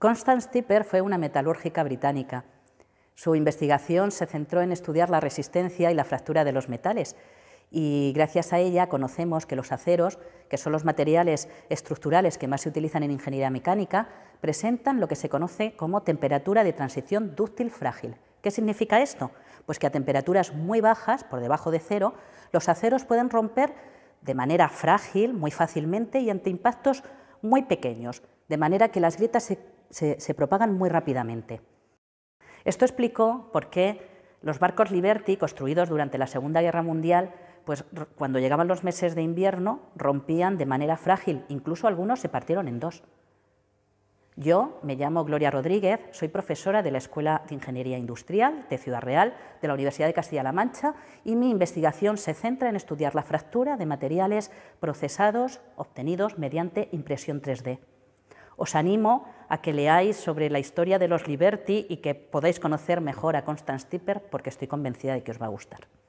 Constance Tipper fue una metalúrgica británica. Su investigación se centró en estudiar la resistencia y la fractura de los metales, y gracias a ella conocemos que los aceros, que son los materiales estructurales que más se utilizan en ingeniería mecánica, presentan lo que se conoce como temperatura de transición dúctil frágil. ¿Qué significa esto? Pues que a temperaturas muy bajas, por debajo de cero, los aceros pueden romper de manera frágil, muy fácilmente y ante impactos muy pequeños, de manera que las grietas se se, propagan muy rápidamente. Esto explicó por qué los barcos Liberty, construidos durante la Segunda Guerra Mundial, pues cuando llegaban los meses de invierno rompían de manera frágil, incluso algunos se partieron en dos. Yo me llamo Gloria Rodríguez, soy profesora de la Escuela de Ingeniería Industrial de Ciudad Real de la Universidad de Castilla-La Mancha y mi investigación se centra en estudiar la fractura de materiales procesados obtenidos mediante impresión 3D. Os animo a que leáis sobre la historia de los Liberty y que podáis conocer mejor a Constance Tipper porque estoy convencida de que os va a gustar.